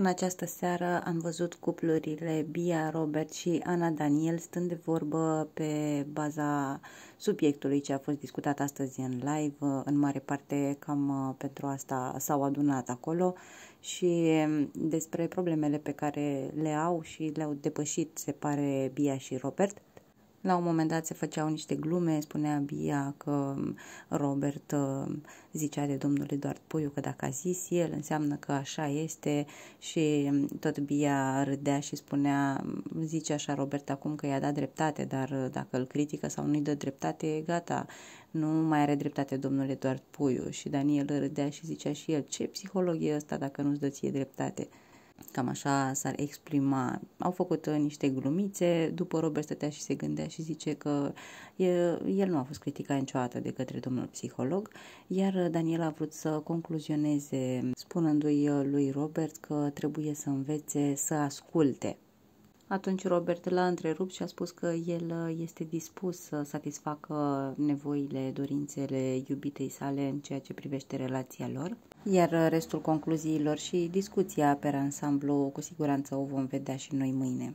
În această seară am văzut cuplurile Bia Robert și Ana Daniel stând de vorbă pe baza subiectului ce a fost discutat astăzi în live. În mare parte cam uh, pentru asta s-au adunat acolo și um, despre problemele pe care le au și le-au depășit, se pare, Bia și Robert. La un moment dat se făceau niște glume, spunea Bia că Robert uh, zicea de domnul Eduard Puiu că dacă a zis el, înseamnă că așa este și tot Bia râdea și spunea, zice așa Robert acum că i-a dat dreptate, dar dacă îl critică sau nu-i dă dreptate, gata, nu mai are dreptate domnul Eduard Puiu. Și Daniel râdea și zicea și el, ce psihologie e ăsta dacă nu-ți dă ție dreptate? Cam așa s-ar exprima. Au făcut uh, niște glumițe, după Robert stătea și se gândea și zice că el nu a fost criticat niciodată de către domnul psiholog, iar uh, Daniela a vrut să concluzioneze spunându-i uh, lui Robert că trebuie să învețe să asculte atunci Robert l-a întrerupt și a spus că el uh, este dispus să satisfacă nevoile, dorințele iubitei sale în ceea ce privește relația lor. Iar uh, restul concluziilor și discuția pe ansamblu cu siguranță o vom vedea și noi mâine.